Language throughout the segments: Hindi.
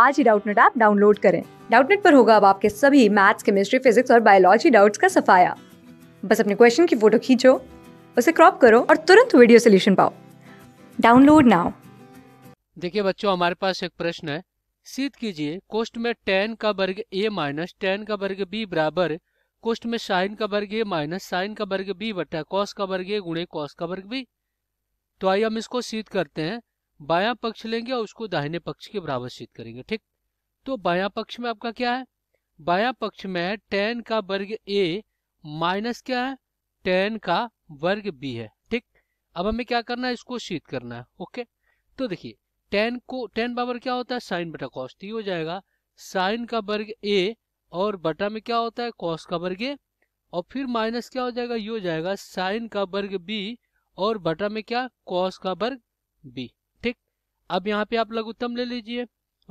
आज ही डाउटनेट ऐप डाउनलोड करें डाउटनेट पर होगा अब आपके सभी मैथ्स केमिस्ट्री फिजिक्स और बायोलॉजी डाउट्स का सफाया बस अपने क्वेश्चन की फोटो खींचो उसे क्रॉप करो और तुरंत वीडियो सोल्यूशन पाओ डाउनलोड नाउ देखिए बच्चों हमारे पास एक प्रश्न है सीध कीजिए कोष्ट में टेन का वर्ग ए माइनस टेन का वर्ग बी बराबर कोष्ट में साइन का वर्ग ए माइनस साइन का वर्ग बी बटा कॉस का वर्ग ए गुणे कॉस का वर्ग बी तो आइए हम इसको सीध करते हैं बाया पक्ष लेंगे और उसको दाहिने पक्ष के बराबर सिद्ध करेंगे ठीक तो बाया पक्ष में आपका क्या है बाया पक्ष में है टेन का वर्ग ए माइनस क्या है टेन का वर्ग बी है ठीक अब हमें क्या करना है इसको शीत करना है ओके तो देखिए टेन को टेन बराबर क्या होता है साइन बटा कॉस तो ये हो जाएगा साइन का वर्ग ए और बटा में क्या होता है कॉस का वर्ग ए और फिर माइनस क्या हो जाएगा ये हो जाएगा साइन का वर्ग बी और बटा में क्या कॉस का वर्ग बी अब यहाँ पे आप लघुत्तम ले लीजिए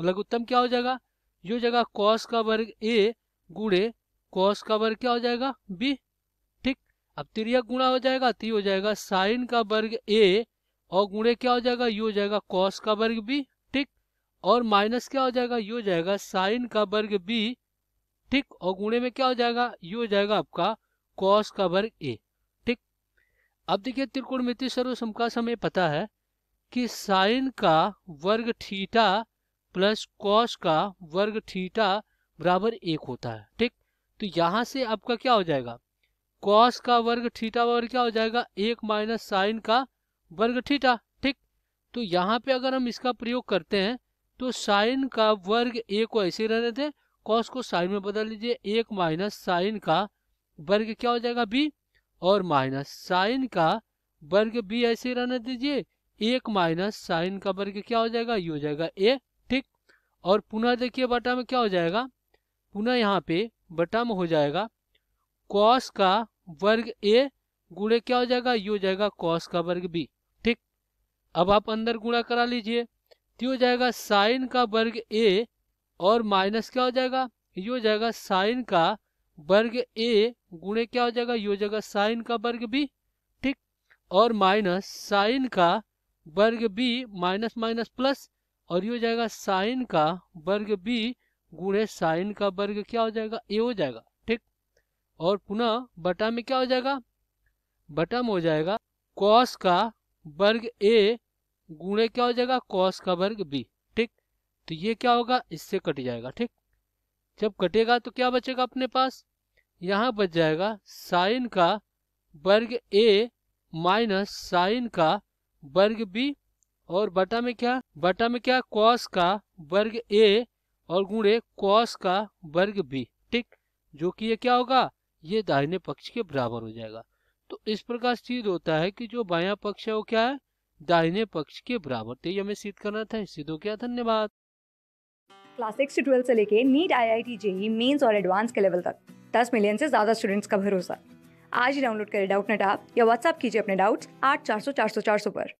लघुत्तम क्या हो जाएगा जो जगह कॉस का वर्ग ए गुड़े कॉस का वर्ग क्या हो जाएगा बी ठीक अब त्रिया गुणा हो जाएगा ती हो जाएगा साइन का वर्ग ए और गुणे क्या हो जाएगा यू हो जाएगा कॉस का वर्ग बी ठीक और माइनस क्या हो जाएगा यू हो जाएगा साइन का वर्ग बी ठीक और गुणे में क्या हो जाएगा यू हो जाएगा आपका कॉस का वर्ग ए ठीक अब देखिए मित्र सर्व का समय पता है कि साइन का वर्ग थीटा प्लस कॉस का वर्ग थीटा बराबर एक होता है ठीक तो यहां से आपका क्या हो जाएगा कॉस का वर्ग थीटा वर्ग क्या हो जाएगा एक माइनस साइन का वर्ग थीटा ठीक तो यहाँ पे अगर हम इसका प्रयोग करते हैं तो साइन का वर्ग ए को ऐसे रहने दें कॉस को साइन में बदल लीजिए एक माइनस साइन का वर्ग क्या हो जाएगा बी और माइनस साइन का वर्ग बी ऐसे रहने दीजिए एक माइनस साइन का वर्ग क्या हो जाएगा ये हो जाएगा ए ठीक और पुनः देखिए बटा में क्या हो जाएगा पुनः यहाँ पे बटा में हो जाएगा कॉस का वर्ग ए गुणे क्या हो जाएगा ये हो जाएगा कॉस का वर्ग बी ठीक अब आप अंदर गुणा करा लीजिए तो हो जाएगा साइन का वर्ग ए और माइनस क्या हो जाएगा ये हो जाएगा साइन का वर्ग ए गुणे क्या हो जाएगा ये हो जाएगा साइन का वर्ग बी ठीक और माइनस साइन का वर्ग बी माइनस माइनस प्लस और ये हो जाएगा साइन का वर्ग बी गुणे साइन का वर्ग क्या हो जाएगा ए हो जाएगा ठीक और पुनः बटा में क्या हो जाएगा बटा में हो जाएगा कॉस का वर्ग ए गुणे क्या हो जाएगा कॉस का वर्ग बी ठीक तो ये क्या होगा इससे कट जाएगा ठीक जब कटेगा तो क्या बचेगा अपने पास यहाँ बच जाएगा साइन का वर्ग ए माइनस साइन का वर्ग बी और बटा में क्या बटा में क्या कॉस का वर्ग ए और गुणे कॉस का वर्ग बी ठीक जो कि ये क्या होगा ये दाहिने पक्ष के बराबर हो जाएगा तो इस प्रकार सीध होता है कि जो बाया पक्ष है वो क्या है दाहिने पक्ष के बराबर तो ये हमें सिद्ध करना था सिद्ध हो तो गया धन्यवाद क्लास सिक्स से से लेके NEET I I T JEE mains और एडवांस के लेवल तक दस मिलियन से ज्यादा स्टूडेंट्स का भरोसा आज ही डाउनलोड करें डाउटनेट ऐप या व्हाट्सएप कीजिए अपने डाउट्स आठ चार सौ चार सौ चार सौ पर